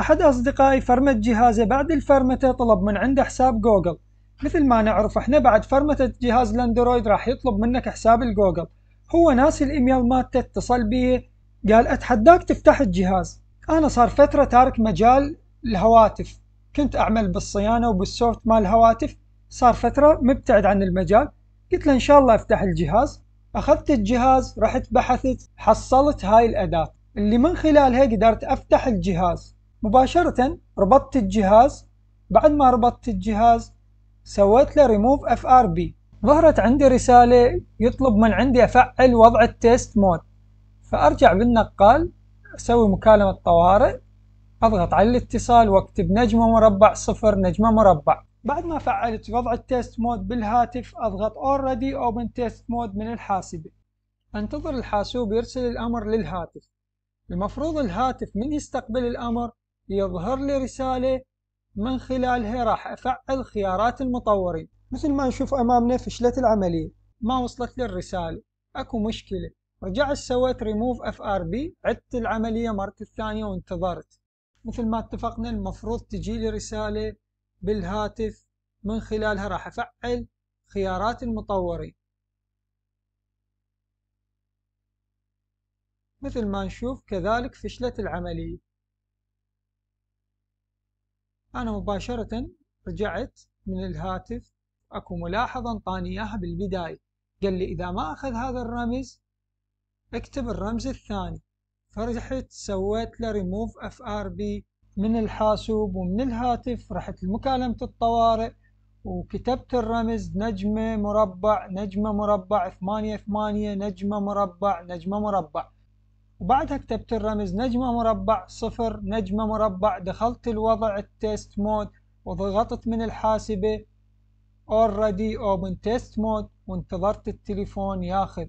أحد أصدقائي فرمت جهازه بعد الفرمتة طلب من عنده حساب جوجل مثل ما نعرف احنا بعد فرمتة جهاز الاندرويد راح يطلب منك حساب الجوجل هو ناسي الايميل مالته اتصل بيه قال اتحداك تفتح الجهاز انا صار فترة تارك مجال الهواتف كنت اعمل بالصيانة وبالسوفت مال الهواتف صار فترة مبتعد عن المجال قلت له ان شاء الله افتح الجهاز اخذت الجهاز رحت بحثت حصلت هاي الاداة اللي من خلالها قدرت افتح الجهاز مباشرة ربطت الجهاز بعد ما ربطت الجهاز سويت له ريموف اف ار بي ظهرت عندي رسالة يطلب من عندي افعل وضع التيست مود فارجع بالنقال اسوي مكالمة طوارئ اضغط على الاتصال واكتب نجمة مربع صفر نجمة مربع بعد ما فعلت وضع التيست مود بالهاتف اضغط already open test mode من الحاسبة انتظر الحاسوب يرسل الامر للهاتف المفروض الهاتف من يستقبل الامر يظهر لي رسالة من خلالها راح أفعل خيارات المطورين مثل ما نشوف أمامنا فشلت العملية ما وصلت لي الرسالة أكو مشكلة رجعت سويت ريموف اف ار بي عدت العملية مرة الثانية وانتظرت مثل ما اتفقنا المفروض تجي لي رسالة بالهاتف من خلالها راح أفعل خيارات المطورين مثل ما نشوف كذلك فشلت العملية أنا مباشرة رجعت من الهاتف أكو ملاحظة انطاني إياها بالبداية قال لي إذا ما أخذ هذا الرمز اكتب الرمز الثاني فرحت سويت له ريموف اف ار بي من الحاسوب ومن الهاتف رحت لمكالمة الطوارئ وكتبت الرمز نجمة مربع نجمة مربع ثمانية ثمانية نجمة مربع نجمة مربع وبعدها كتبت الرمز نجمة مربع صفر نجمة مربع دخلت الوضع التست مود وضغطت من الحاسبة already open test mode وانتظرت التليفون ياخذ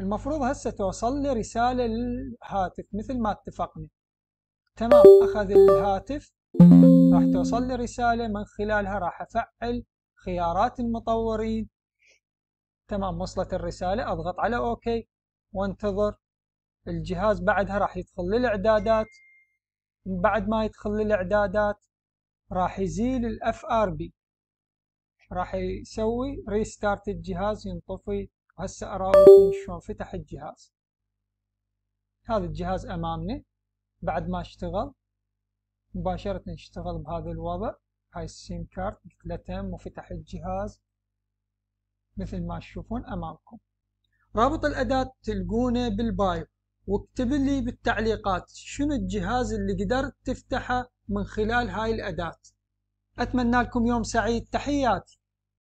المفروض هسه توصل لي رسالة للهاتف مثل ما اتفقنا تمام أخذ الهاتف راح توصل لي رسالة من خلالها راح أفعل خيارات المطورين تمام وصلت الرسالة أضغط على أوكي وانتظر الجهاز بعدها راح يدخل للإعدادات بعد ما يدخل للإعدادات راح يزيل الاف ار بي راح يسوي ريستارت الجهاز ينطفي هسه اراويكم شلون فتح الجهاز هذا الجهاز امامنا بعد ما اشتغل مباشرة اشتغل بهذا الوضع هاي السيم كارت قلت له تم وفتح الجهاز مثل ما تشوفون امامكم رابط الاداة تلقونه بالبايو واكتب لي بالتعليقات شنو الجهاز اللي قدرت تفتحه من خلال هاي الاداة اتمنى لكم يوم سعيد تحياتي